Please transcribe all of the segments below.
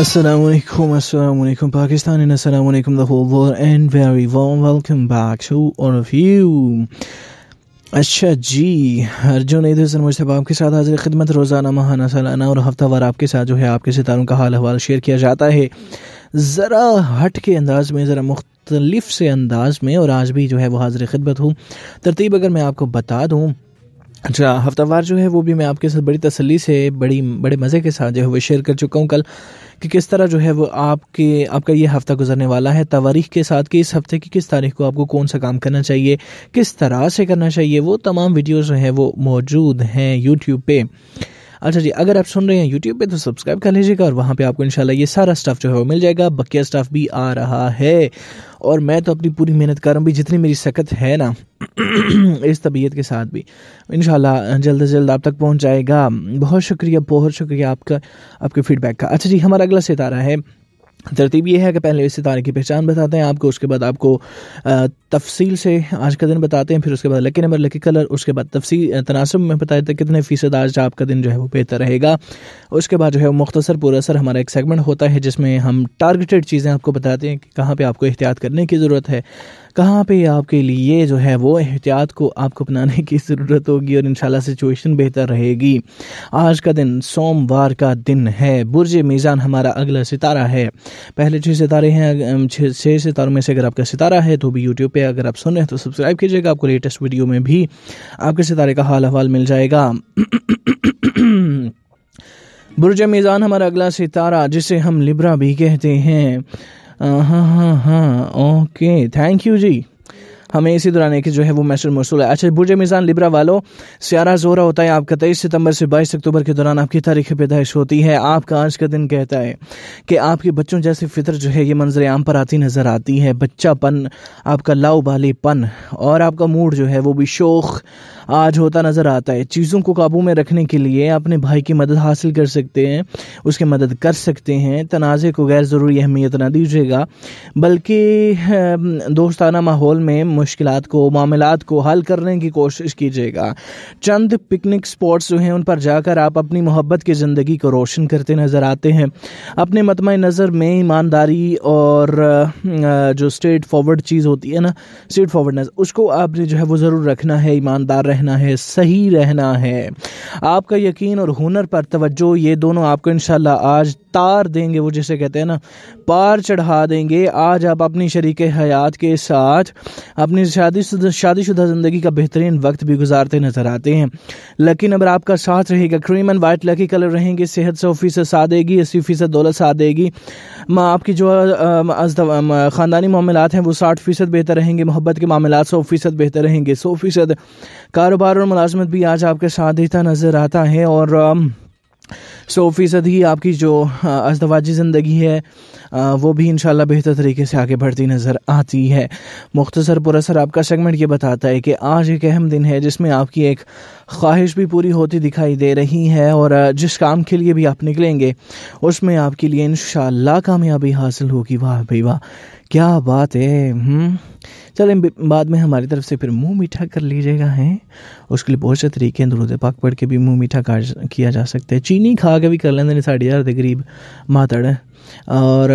আসসালামু আলাইকুম আসসালামু আলাইকুম পাকিস্তান ইন আসসালামু আলাইকুম the football and very warm welcome back to all of you আচ্ছা জি অর্জুন এইচ নেদারসন মুঝে বাত কে সাথ হাজির خدمت রোজানা মাহানা সলানা ও হফতা ভার আপ কে সাথ জো হে আপ কে ستاروں কা হাল الحاله শেয়ার কিয়া جاتا হে জরা हट के अंदाज মে জরা مختلف সে अंदाज মে ও আজ ভি জো হে ও হাজির خدمت হু তرتীব अगर मैं आपको बता दूं अच्छा हफ्तावार जो है वो भी मैं आपके साथ बड़ी तसल्ली से बड़ी बड़े मज़े के साथ जो है वो शेयर कर चुका हूँ कल कि किस तरह जो है वो आपके आपका ये हफ़्ता गुजरने वाला है तवारीख के साथ कि इस हफ़्ते की किस तारीख को आपको कौन सा काम करना चाहिए किस तरह से करना चाहिए वो तमाम वीडियोज़ जो हैं वो मौजूद हैं यूट्यूब पर अच्छा जी अगर आप सुन रहे हैं यूट्यूब पे तो सब्सक्राइब कर लीजिएगा और वहाँ पे आपको इंशाल्लाह ये सारा स्टाफ जो है वो मिल जाएगा बकिया स्टाफ भी आ रहा है और मैं तो अपनी पूरी मेहनत कर रहा हूँ भी जितनी मेरी सकत है ना इस तबीयत के साथ भी इन जल्द से जल्द आप तक पहुँच जाएगा बहुत शुक्रिया बहुत शुक्रिया आपका आपके फीडबैक का अच्छा जी हमारा अगला सितारा है तरतीब ये है कि पहले इस सितारे की पहचान बताते हैं आपको उसके बाद आपको तफसील से आज का दिन बताते हैं फिर उसके बाद लकी नंबर लकी कलर उसके बाद तफसी तनासब में बताए थे कितने फ़ीसद आज आपका दिन जो है वो बेहतर रहेगा उसके बाद जो है मुख्तसर पूरा असर हमारा एक सेगमेंट होता है जिसमें हम टारगेटेड चीज़ें आपको बताते हैं कि कहाँ पर आपको एहतियात करने की ज़रूरत है कहाँ पे आपके लिए जो है वो एहतियात को आपको अपनाने की ज़रूरत होगी और इंशाल्लाह सिचुएशन बेहतर रहेगी आज का दिन सोमवार का दिन है बुरज मीज़ान हमारा अगला सितारा है पहले छः सितारे हैं छः सितारों में से अगर आपका सितारा है तो भी यूट्यूब पर पे अगर आप सुन रहे हैं तो सब्सक्राइब कीजिएगा आपको लेटेस्ट वीडियो में भी आपके सितारे का हाल हवाल मिल जाएगा बुरज मीज़ान हमारा अगला सितारा जिसे हम लिब्रा भी कहते हैं हाँ हाँ हाँ ओके थैंक यू जी हमें इसी दौरान एक जो है वो मैसेज मौसू है अच्छा बुरजे मिज़ान लिब्रा वालों स्यारा जोरा होता है आपका तेईस सितंबर से बाईस अक्टूबर के दौरान आपकी तारीख पैदाइश होती है आपका आज का दिन कहता है कि आपके बच्चों जैसे फितर जो है ये मंजर आम पर आती नज़र आती है बच्चापन आपका पन और आपका मूड जो है वो भी शोक आज होता नज़र आता है चीज़ों को काबू में रखने के लिए अपने भाई की मदद हासिल कर सकते हैं उसकी मदद कर सकते हैं तनाज़े को गैर ज़रूरी अहमियत ना दीजिएगा बल्कि दोस्ताना माहौल में मुश्किल को मामला को हल करने की कोशिश कीजिएगा चंद पिकनिक स्पॉट्स जो हैं उन पर जाकर आप अपनी मोहब्बत की ज़िंदगी को रोशन करते नज़र आते हैं अपने मतम नज़र में ईमानदारी और जो स्ट्रेट फॉरवर्ड चीज़ होती है ना स्ट्रेट फॉरवर्डनेस उसको आपने जो है वो ज़रूर रखना है ईमानदार रहना है सही रहना है आपका यकीन और हुनर पर तवज्जो ये दोनों आपको इन आज तार देंगे वो जिसे कहते हैं ना पार चढ़ा देंगे आज आप अपनी शरीक हयात के साथ अपनी शादी शादीशुदा ज़िंदगी का बेहतरीन वक्त भी गुजारते नजर आते हैं लकी नंबर आपका साथ रहेगा cream and white lucky colour रहेंगे सेहत सौ फीसद साथ देगी अस्सी फीसद दौलत साथ देगी आपकी जो ख़ानदानी मामला हैं वो साठ फीसद बेहतर रहेंगे मोहब्बत के मामला सौ फीसद बेहतर रहेंगे सौ फीसद कारोबार और मुलाजमत भी आज आपके साथ देता नज़र आता है और सौ फ़ीसदी आपकी जो अजदवाजी ज़िंदगी है वो भी इन बेहतर तरीके से आगे बढ़ती नज़र आती है मुख्तसर पुरसर आपका सेगमेंट ये बताता है कि आज एक अहम दिन है जिसमें आपकी एक ख्वाहिश भी पूरी होती दिखाई दे रही है और जिस काम के लिए भी आप निकलेंगे उसमें आपके लिए इन कामयाबी हासिल होगी वाह भाई वाह क्या बात है हम्म। चलें बाद में हमारी तरफ से फिर मुंह मीठा कर लीजिएगा हैं उसके लिए बहुत से तरीके हैं दुरुद पाक पढ़ के भी मुंह मीठा किया जा सकता है चीनी खा के भी कर लेंगे साढ़े हजार के करीब मातड़ और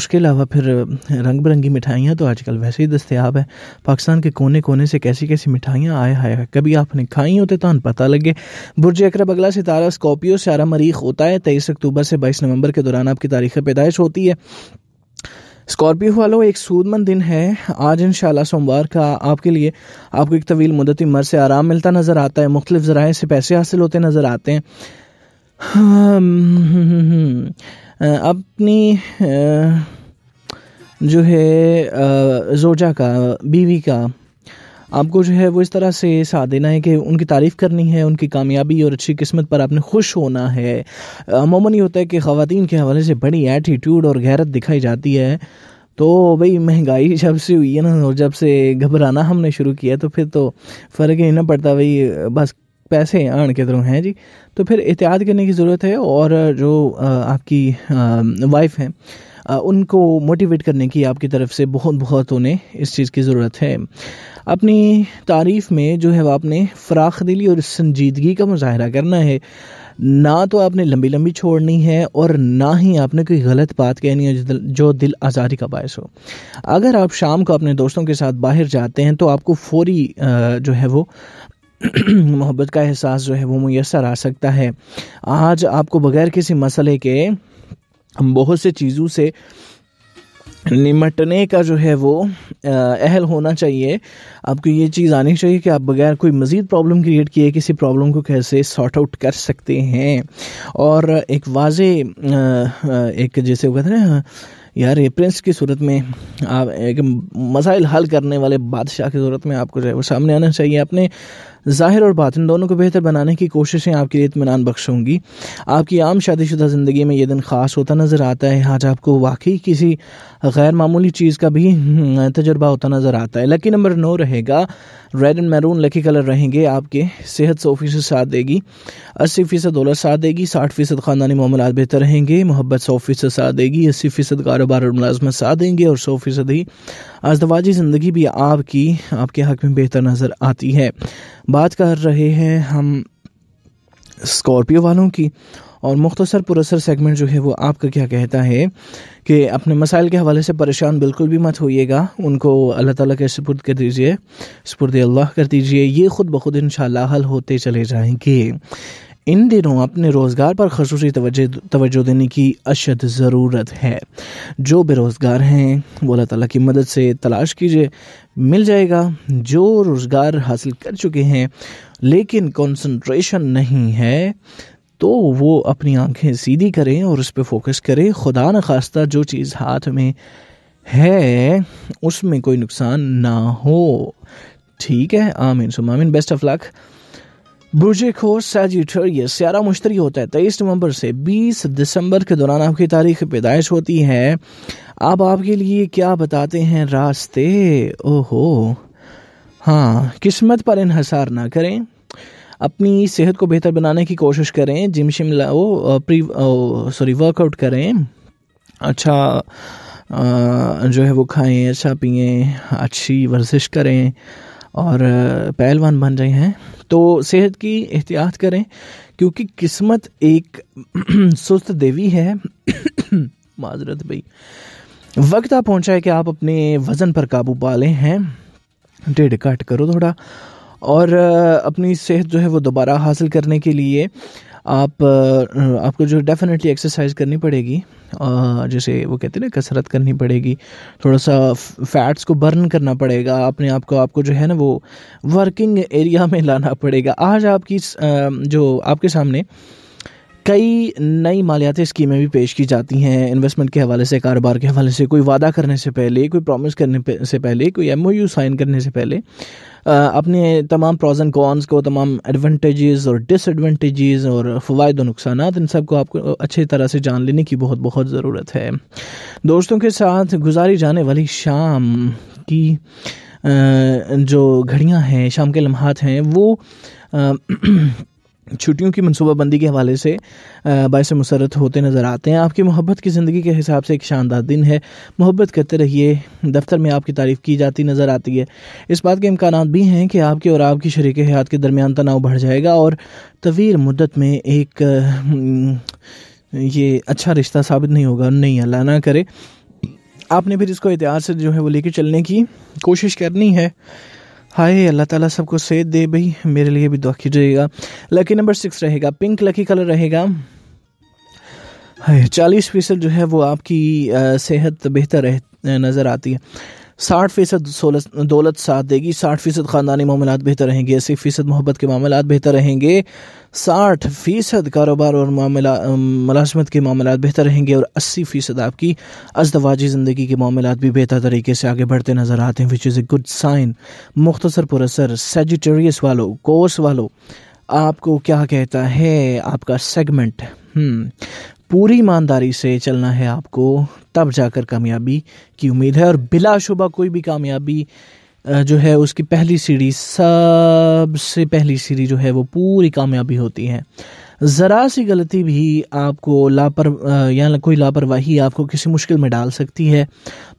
उसके अलावा फिर रंग बिरंगी मिठाइयाँ तो आजकल वैसे ही दस्तियाब है पाकिस्तान के कोने कोने से कैसी कैसी मिठाइयाँ आए हाय कभी आपने खाई होते तो पता लगे बुरज अकरब अगला सितारा स्कॉर्पियो सारा मरीख होता है तेईस अक्टूबर से बाईस नवंबर के दौरान आपकी तारीख पैदाइश होती है स्कॉर्पियो वालों एक सूदमंद दिन है आज इन सोमवार का आपके लिए आपको एक तवील मुदती मर से आराम मिलता नज़र आता है मुख्तलिफ ज़राए से पैसे हासिल होते नज़र आते हैं अपनी जो है जोजा का बीवी का आपको जो है वो इस तरह से साथ देना है कि उनकी तारीफ़ करनी है उनकी कामयाबी और अच्छी किस्मत पर आपने खुश होना है अमूमन ये होता है कि ख़वान के हवाले से बड़ी एटीट्यूड और गैरत दिखाई जाती है तो भाई महंगाई जब से हुई है ना और जब से घबराना हमने शुरू किया तो फिर तो फ़र्क ही ना पड़ता भाई बस पैसे आण के थ्रू तो हैं जी तो फिर एहतियात करने की ज़रूरत है और जो आपकी वाइफ हैं उनको मोटिवेट करने की आपकी तरफ से बहुत बहुत उन्हें इस चीज़ की ज़रूरत है अपनी तारीफ़ में जो है वह आपने फ़राख दिली और संजीदगी का मुजाहरा करना है ना तो आपने लंबी लंबी छोड़नी है और ना ही आपने कोई गलत बात कहनी है जो दिल, जो दिल आज़ारी का बायस हो अगर आप शाम को अपने दोस्तों के साथ बाहर जाते हैं तो आपको फौरी जो है वो मोहब्बत का एहसास जो है वो मैसर आ सकता है आज आपको बगैर किसी मसले के हम बहुत से चीज़ों से निमटने का जो है वो अहल होना चाहिए आपको ये चीज़ आनी चाहिए कि आप बगैर कोई मज़ीद प्रॉब्लम क्रिएट किए किसी प्रॉब्लम को कैसे सॉर्ट आउट कर सकते हैं और एक वाज एक जैसे वो कहते हैं ना यार प्रिंस की सूरत में आप एक मसाइल हल करने वाले बादशाह की सूरत में आपको जो है वो सामने आना चाहिए अपने ज़ाहिर और इन दोनों को बेहतर बनाने की कोशिशें आपके लिए इतमान बख्श होंगी आपकी आम शादीशुदा ज़िंदगी में यह दिन ख़ास होता नज़र आता है आज आपको वाकई किसी गैर मामूली चीज़ का भी हम्म, तजर्बा होता नज़र आता है लकी नंबर नौ रहेगा red and maroon lucky colour रहेंगे आपके सेहत सौ फीसद साथ देगी अस्सी फ़ीसद दौलत साथ देगी साठ फ़ीसद ख़ानदानी मामला बेहतर रहेंगे मोहब्बत सौ फ़ीसद साथ देगी अस्सी फ़ीसद कारोबार और मुलाजमत साथ देंगे और सौ फ़ीसद ही आजदवाजी ज़िंदगी भी आपकी आपके हक में बेहतर नज़र आती है बात कर रहे हैं हम स्कॉर्पियो वालों की और मुख्तसर पुरसर सेगमेंट जो है वो आपका क्या कहता है कि अपने मसाइल के हवाले से परेशान बिल्कुल भी मत होइएगा उनको अल्लाह ताला के सपुर्द कर दीजिए सपुर्द अल्लाह कर दीजिए ये ख़ुद ब खुद इन हल होते चले जाएंगे इन दिनों अपने रोज़गार पर खसूस तोज्जो देने की अशद ज़रूरत है जो बेरोज़गार हैं वो अल्लाह ताली की मदद से तलाश कीजिए मिल जाएगा जो रोज़गार हासिल कर चुके हैं लेकिन कंसंट्रेशन नहीं है तो वो अपनी आंखें सीधी करें और उस पर फोकस करें खुदा न खास्ता जो चीज़ हाथ में है उसमें कोई नुकसान ना हो ठीक है आमीन सुमामीन बेस्ट ऑफ लक बुर्जे खोर सैजिटेरियस सियारा मुश्तरी होता है तेईस नवंबर से बीस दिसंबर के दौरान आपकी तारीख पैदाइश होती है अब आपके लिए क्या बताते हैं रास्ते ओहो हाँ किस्मत पर इनहसार ना करें अपनी सेहत को बेहतर बनाने की कोशिश करें जिम शिम लाओ प्री सॉरी वर्कआउट करें अच्छा आ, जो है वो खाएं अच्छा पिए अच्छी वर्जिश करें और पहलवान बन रहे हैं तो सेहत की एहतियात करें क्योंकि किस्मत एक सुस्त देवी है माजरत भाई वक्त आ पहुंचा है कि आप अपने वज़न पर काबू पा लें हैं डेढ़ काट करो थोड़ा और अपनी सेहत जो है वो दोबारा हासिल करने के लिए आप आपको जो डेफिनेटली एक्सरसाइज करनी पड़ेगी जैसे वो कहते हैं ना कसरत करनी पड़ेगी थोड़ा सा फैट्स को बर्न करना पड़ेगा अपने आप को आपको जो है ना वो वर्किंग एरिया में लाना पड़ेगा आज आपकी जो आपके सामने कई नई मालियाती स्कीमें भी पेश की जाती हैं इन्वेस्टमेंट के हवाले से कारोबार के हवाले से कोई वादा करने से पहले कोई प्रॉमिस करने से पहले कोई एम साइन करने से पहले अपने तमाम प्रोज एंड कॉन्स को तमाम एडवांटेजेस और डिसएडवांटेजेस और फ़वाद नुकसान इन सब को आपको अच्छी तरह से जान लेने की बहुत बहुत ज़रूरत है दोस्तों के साथ गुजारी जाने वाली शाम की जो घड़ियाँ हैं शाम के लम्हात हैं वो छुट्टियों की मनसूबाबंदी के हवाले से बायस मसरत होते नज़र आते हैं आपकी मोहब्बत की ज़िंदगी के हिसाब से एक शानदार दिन है मोहब्बत करते रहिए दफ्तर में आपकी तारीफ़ की जाती नज़र आती है इस बात के इम्कान भी हैं कि आपके और आपकी शरीक हयात के दरमियान तनाव बढ़ जाएगा और तवील मुद्दत में एक हम्म, ये अच्छा रिश्ता साबित नहीं होगा नहीं अल्लाह ना करे आपने फिर इसको एहतियात से जो है वो लेकर चलने की कोशिश करनी है हाय अल्लाह ताला सबको सेहत दे भाई मेरे लिए भी दुआ कीजिएगा लकी नंबर सिक्स रहेगा पिंक लकी कलर रहेगा हाय चालीस फीसद जो है वो आपकी सेहत बेहतर रह नज़र आती है साठ फीसद दौलत साथ देगी साठ फीसद ख़ानदानी मामला बेहतर रहेंगे अस्सी फीसद मोहब्बत के मामला बेहतर रहेंगे साठ फीसद कारोबार और मामला मलाजमत के मामला बेहतर रहेंगे और अस्सी फीसद आपकी अजदवाजी ज़िंदगी के मामला भी बेहतर तरीके से आगे बढ़ते नज़र आते हैं which is a good sign मुख्तसर पुरसर सेजिटेरियस वालों कोर्स वालों आपको क्या कहता है आपका सेगमेंट पूरी ईमानदारी से चलना है आपको तब जाकर कामयाबी की उम्मीद है और बिलाशुबा कोई भी कामयाबी जो है उसकी पहली सीढ़ी सबसे पहली सीढ़ी जो है वो पूरी कामयाबी होती है ज़रा सी गलती भी आपको लापर या कोई लापरवाही आपको किसी मुश्किल में डाल सकती है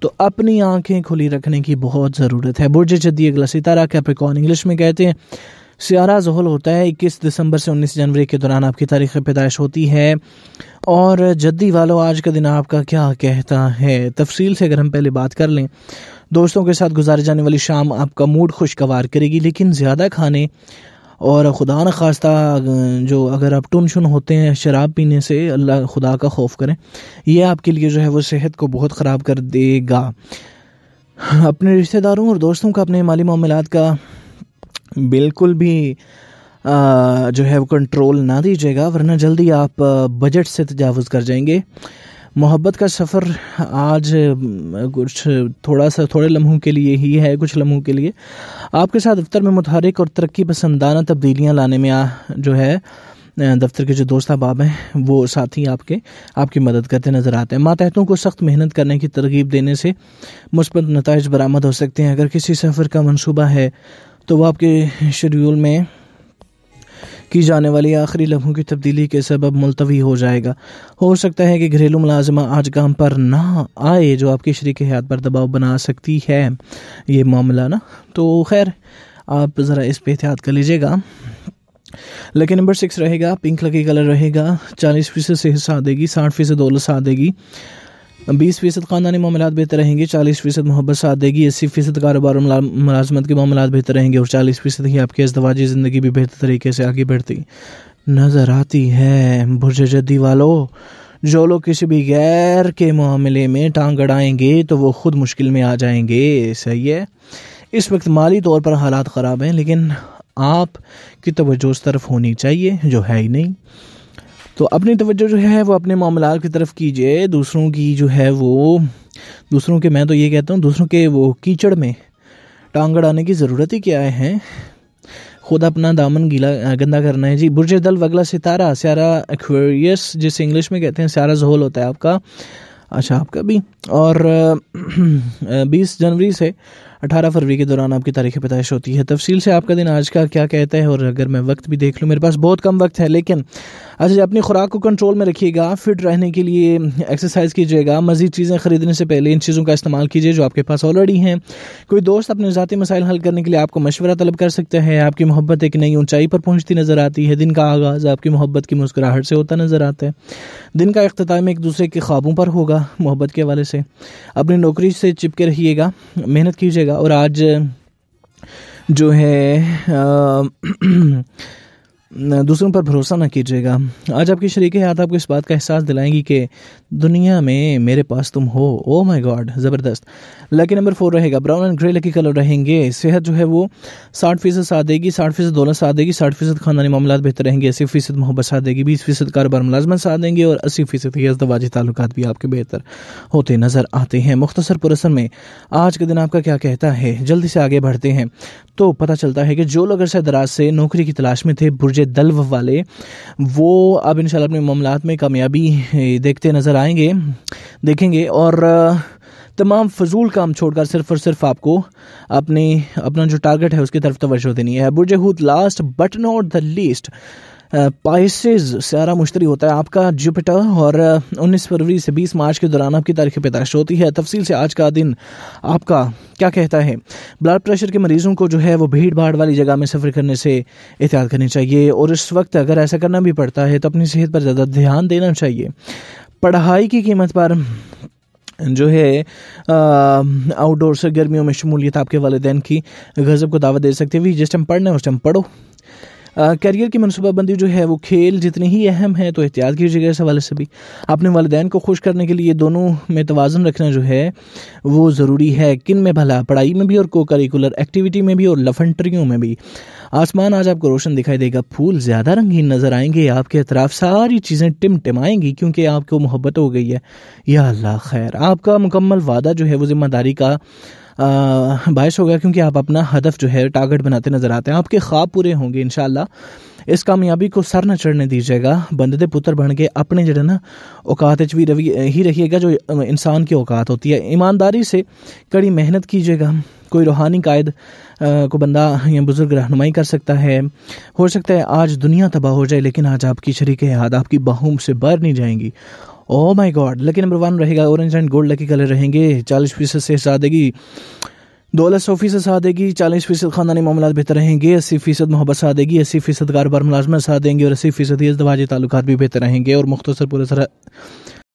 तो अपनी आंखें खुली रखने की बहुत ज़रूरत है बुरज जदी अगला सितारा कैपिकॉन इंग्लिश में कहते हैं सियारा जहल होता है इक्कीस दिसंबर से उन्नीस जनवरी के दौरान आपकी तारीख पैदाइश होती है और जद्दी वालों आज का दिन आपका क्या कहता है तफसील से अगर हम पहले बात कर लें दोस्तों के साथ गुजारे जाने वाली शाम आपका मूड खुशगवार करेगी लेकिन ज़्यादा खाने और खुदा न खास्ता जो अगर आप टन शन होते हैं शराब पीने से अल्लाह खुदा का खौफ करें यह आपके लिए जो है वो सेहत को बहुत ख़राब कर देगा अपने रिश्तेदारों और दोस्तों का अपने माली मामलात का बिल्कुल भी आ, जो है वो कंट्रोल ना दीजिएगा वरना जल्दी आप बजट से तजावज़ कर जाएंगे मोहब्बत का सफ़र आज कुछ थोड़ा सा थोड़े लम्हों के लिए ही है कुछ लम्हों के लिए आपके साथ दफ्तर में मुतहरक और तरक्की पसंदाना तब्दीलियाँ लाने में आ जो है दफ्तर के जो दोस्त अहबाब हैं वो साथी आपके आपकी मदद करते नज़र आते हैं मातहतों को सख्त मेहनत करने की तरगीब देने से मुस्बत नतज बरामद हो सकते हैं अगर किसी सफ़र का मनसूबा है तो वह आपके शेड्यूल में की जाने वाली आखिरी लम्हों की तब्दीली के सबब मुलतवी हो जाएगा हो सकता है कि घरेलू मुलाजमा आज काम पर ना आए जो आपके शरीक हयात पर दबाव बना सकती है ये मामला ना तो खैर आप ज़रा इस पर एहतियात कर लीजिएगा लकी नंबर सिक्स रहेगा पिंक लकी कलर रहेगा चालीस फीसद से हिस्सा देगी साठ फीसद दौलत साथ देगी बीस फीसद खानदानी मामला बेहतर रहेंगे चालीस फीसद मोहब्बत साथ देगी अस्सी फीसद कारोबार और मुलाजमत के मामला बेहतर रहेंगे और चालीस फीसद ही आपकी अजदवाजी ज़िंदगी भी बेहतर तरीके से आगे बढ़ती नज़र आती है बुरज जद्दी वालों जो लोग किसी भी गैर के मामले में टांग अड़ाएंगे तो वो खुद मुश्किल में आ जाएंगे सही है इस वक्त माली तौर पर हालात ख़राब हैं लेकिन आप की तोज्जो उस तरफ होनी चाहिए जो है ही नहीं तो अपनी तवज्जो जो है वो अपने मामला की तरफ कीजिए दूसरों की जो है वो दूसरों के मैं तो ये कहता हूँ दूसरों के वो कीचड़ में टांग अड़ाने की ज़रूरत ही क्या है खुद अपना दामन गीला गंदा करना है जी बुरज दल वगला सितारा स्यारा एक्वेरियस जिसे इंग्लिश में कहते हैं स्यारा जहोल होता है आपका अच्छा आपका भी और बीस जनवरी से 18 फरवरी के दौरान आपकी तारीख पैदाइश होती है तफसील से आपका दिन आज का क्या कहता है और अगर मैं वक्त भी देख लूँ मेरे पास बहुत कम वक्त है लेकिन अच्छा अपनी खुराक को कंट्रोल में रखिएगा फिट रहने के लिए एक्सरसाइज कीजिएगा मज़ीद चीज़ें खरीदने से पहले इन चीज़ों का इस्तेमाल कीजिए जो आपके पास ऑलरेडी हैं कोई दोस्त अपने ज़ाती मसाइल हल करने के लिए आपको मशवरा तलब कर सकता है आपकी मोहब्बत एक नई ऊंचाई पर पहुंचती नज़र आती है दिन का आगाज़ आपकी मोहब्बत की मुस्कुराहट से होता नज़र आता है दिन का अख्ताम एक दूसरे के ख्वाबों पर होगा मोहब्बत के हवाले से अपनी नौकरी से चिपके रहिएगा मेहनत कीजिएगा मिलेगा और आज जो है आ, दूसरों पर भरोसा ना कीजिएगा आज आपकी शरीक याद आपको इस बात का एहसास दिलाएंगी कि दुनिया में मेरे पास तुम हो ओ माय गॉड ज़बरदस्त लकी नंबर फोर रहेगा brown and grey lucky colour रहेंगे सेहत जो है वो साठ फीसद साथ देगी साठ फीसद दौलत साथ देगी साठ फीसद खानदानी मामला बेहतर रहेंगे अस्सी फीसद मोहब्बत साथ देगी बीस फीसद कारोबार मुलाजमत साथ देंगे और अस्सी फीसद ही ताल्लुक भी आपके बेहतर होते नज़र आते हैं मुख्तसर पुरसर में आज के दिन आपका क्या कहता है जल्दी से आगे बढ़ते हैं तो पता चलता है कि जो लोग अरसा दराज से नौकरी की तलाश में थे बुरजे दलव वाले वो अब इन अपने मामला में कामयाबी देखते नज़र आएंगे देखेंगे और तमाम फजूल काम छोड़कर सिर्फ और सिर्फ आपको अपने अपना जो टारगेट है उसकी तरफ तोज्जो देनी है बुरजहूद last but not the least Pisces सारा मुश्तरी होता है आपका जुपिटर और 19 फरवरी से 20 मार्च के दौरान आपकी तारीख पैदाइश होती है तफसील से आज का दिन आपका क्या कहता है ब्लड प्रेशर के मरीजों को जो है वो भीड़ भाड़ वाली जगह में सफ़र करने से एहतियात करनी चाहिए और इस वक्त अगर ऐसा करना भी पड़ता है तो अपनी सेहत पर ज़्यादा ध्यान देना चाहिए पढ़ाई की कीमत पर जो है आउटडोर सरगर्मियों में शमूलियत आपके वालदेन की गज़ब को दावा दे सकते हुए जिस टाइम पढ़ना है उस टाइम पढ़ो करियर की मनसूबाबंदी जो है वो खेल जितनी ही अहम है तो एहतियात कीजिएगा इस हवाले से भी अपने वालदेन को खुश करने के लिए दोनों में तोज़न रखना जो है वो ज़रूरी है किन में भला पढ़ाई में भी और को करिकुलर एक्टिविटी में भी और लफनट्रियों में भी आसमान आज आपको रोशन दिखाई देगा फूल ज़्यादा रंगीन नज़र आएंगे आपके अतराफ सारी चीज़ें टिम टिमाएंगी क्योंकि आपको मोहब्बत हो गई है या अल्लाह खैर आपका मुकम्मल वादा जो है वो ज़िम्मेदारी का बायस होगा क्योंकि आप अपना हदफ जो है टारगेट बनाते नज़र आते हैं आपके ख्वाब पूरे होंगे इन इस कामयाबी को सर न चढ़ने दीजिएगा बंद दे पुत्र बन के अपने है ना औकात भी रवि ही रहिएगा जो इंसान की औकात होती है ईमानदारी से कड़ी मेहनत कीजिएगा कोई रूहानी कायद को बंदा या बुज़ुर्ग रहनुमाई कर सकता है हो सकता है आज दुनिया तबाह हो जाए लेकिन आज आपकी शरीक याद आपकी बाहों से बर नहीं जाएंगी oh my god lucky number one रहेगा orange and gold lucky colour रहेंगे चालीस फीसद से सादेगी दौलत सौ फीसद सादेगी चालीस फीसद खानदानी मामला बेहतर रहेंगे अस्सी फीसद मोहब्बत सादेगी अस्सी फीसद कारोबार मुलाजमत साथ देंगे और अस्सी फीसद इस दवाजी ताल्लुक भी बेहतर रहेंगे और मुख्तर पूरे तरह